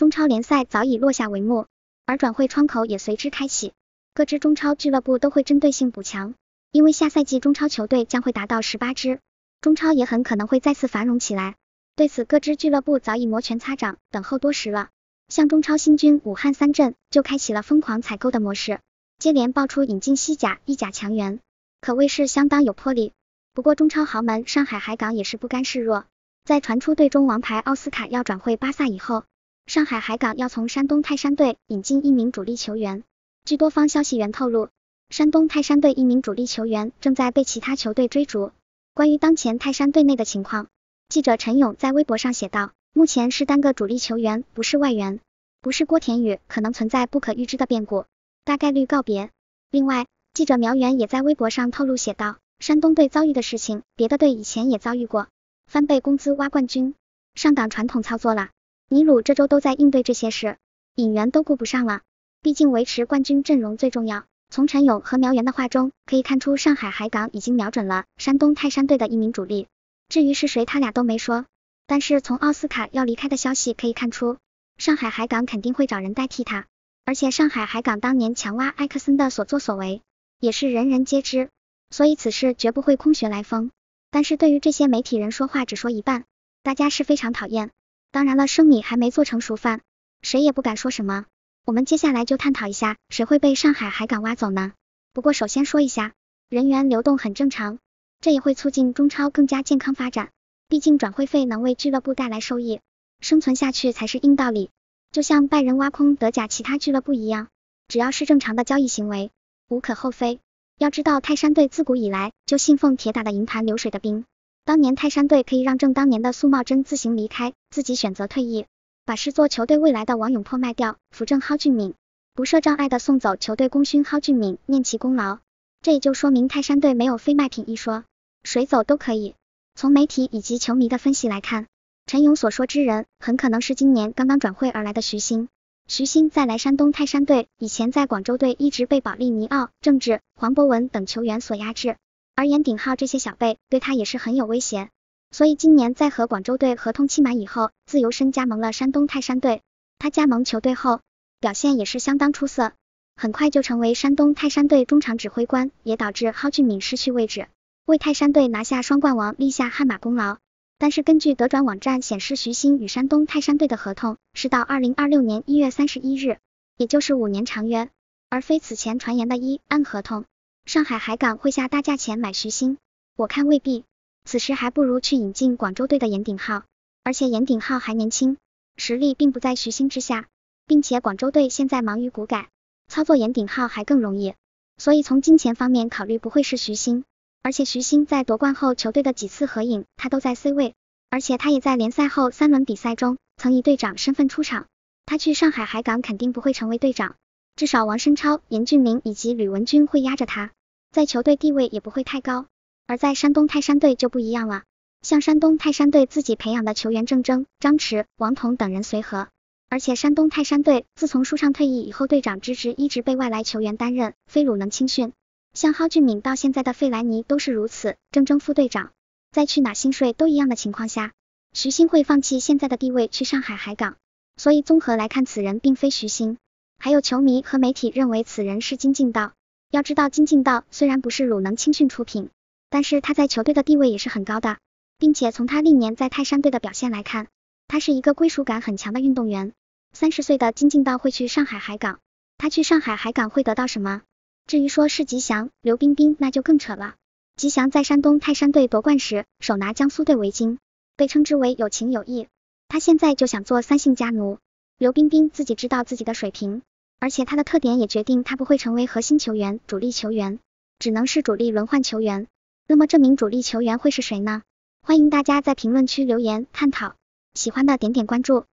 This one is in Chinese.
中超联赛早已落下帷幕，而转会窗口也随之开启。各支中超俱乐部都会针对性补强，因为下赛季中超球队将会达到十八支，中超也很可能会再次繁荣起来。对此，各支俱乐部早已摩拳擦掌，等候多时了。像中超新军武汉三镇就开启了疯狂采购的模式，接连爆出引进西甲、意甲强援，可谓是相当有魄力。不过，中超豪门上海海港也是不甘示弱，在传出队中王牌奥斯卡要转会巴萨以后。上海海港要从山东泰山队引进一名主力球员，据多方消息源透露，山东泰山队一名主力球员正在被其他球队追逐。关于当前泰山队内的情况，记者陈勇在微博上写道：目前是单个主力球员，不是外援，不是郭田雨，可能存在不可预知的变故，大概率告别。另外，记者苗源也在微博上透露写道：山东队遭遇的事情，别的队以前也遭遇过，翻倍工资挖冠军，上港传统操作了。”尼鲁这周都在应对这些事，引援都顾不上了。毕竟维持冠军阵容最重要。从陈勇和苗原的话中可以看出，上海海港已经瞄准了山东泰山队的一名主力。至于是谁，他俩都没说。但是从奥斯卡要离开的消息可以看出，上海海港肯定会找人代替他。而且上海海港当年强挖埃克森的所作所为也是人人皆知，所以此事绝不会空穴来风。但是对于这些媒体人说话只说一半，大家是非常讨厌。当然了，生米还没做成熟饭，谁也不敢说什么。我们接下来就探讨一下，谁会被上海海港挖走呢？不过首先说一下，人员流动很正常，这也会促进中超更加健康发展。毕竟转会费能为俱乐部带来收益，生存下去才是硬道理。就像拜仁挖空德甲其他俱乐部一样，只要是正常的交易行为，无可厚非。要知道泰山队自古以来就信奉铁打的营盘流水的兵。当年泰山队可以让正当年的苏茂贞自行离开，自己选择退役，把视作球队未来的王永珀卖掉，扶正蒿俊闵，不设障碍的送走球队功勋蒿俊闵，念其功劳。这也就说明泰山队没有非卖品一说，谁走都可以。从媒体以及球迷的分析来看，陈勇所说之人，很可能是今年刚刚转会而来的徐新。徐新在来山东泰山队以前，在广州队一直被保利尼奥、郑智、黄博文等球员所压制。而严鼎浩这些小辈对他也是很有威胁，所以今年在和广州队合同期满以后，自由身加盟了山东泰山队。他加盟球队后，表现也是相当出色，很快就成为山东泰山队中场指挥官，也导致蒿俊闵失去位置，为泰山队拿下双冠王立下汗马功劳。但是根据德转网站显示，徐新与山东泰山队的合同是到二零二六年一月三十一日，也就是五年长约，而非此前传言的一按合同。上海海港会下大价钱买徐新，我看未必。此时还不如去引进广州队的严鼎浩，而且严鼎浩还年轻，实力并不在徐新之下，并且广州队现在忙于股改，操作严鼎浩还更容易。所以从金钱方面考虑，不会是徐新。而且徐星在夺冠后球队的几次合影，他都在 C 位，而且他也在联赛后三轮比赛中曾以队长身份出场。他去上海海港肯定不会成为队长，至少王申超、严俊凌以及吕文君会压着他。在球队地位也不会太高，而在山东泰山队就不一样了。像山东泰山队自己培养的球员郑铮、张弛、王彤等人随和，而且山东泰山队自从舒畅退役以后，队长之职一直被外来球员担任，非鲁能青训，像蒿俊闵到现在的费莱尼都是如此。郑铮副队长，在去哪薪水都一样的情况下，徐新会放弃现在的地位去上海海港，所以综合来看，此人并非徐新，还有球迷和媒体认为此人是金敬道。要知道金敬道虽然不是鲁能青训出品，但是他在球队的地位也是很高的，并且从他历年在泰山队的表现来看，他是一个归属感很强的运动员。三十岁的金敬道会去上海海港，他去上海海港会得到什么？至于说是吉祥刘彬彬，那就更扯了。吉祥在山东泰山队夺冠时，手拿江苏队围巾，被称之为有情有义。他现在就想做三姓家奴。刘彬彬自己知道自己的水平。而且他的特点也决定他不会成为核心球员，主力球员只能是主力轮换球员。那么这名主力球员会是谁呢？欢迎大家在评论区留言探讨，喜欢的点点关注。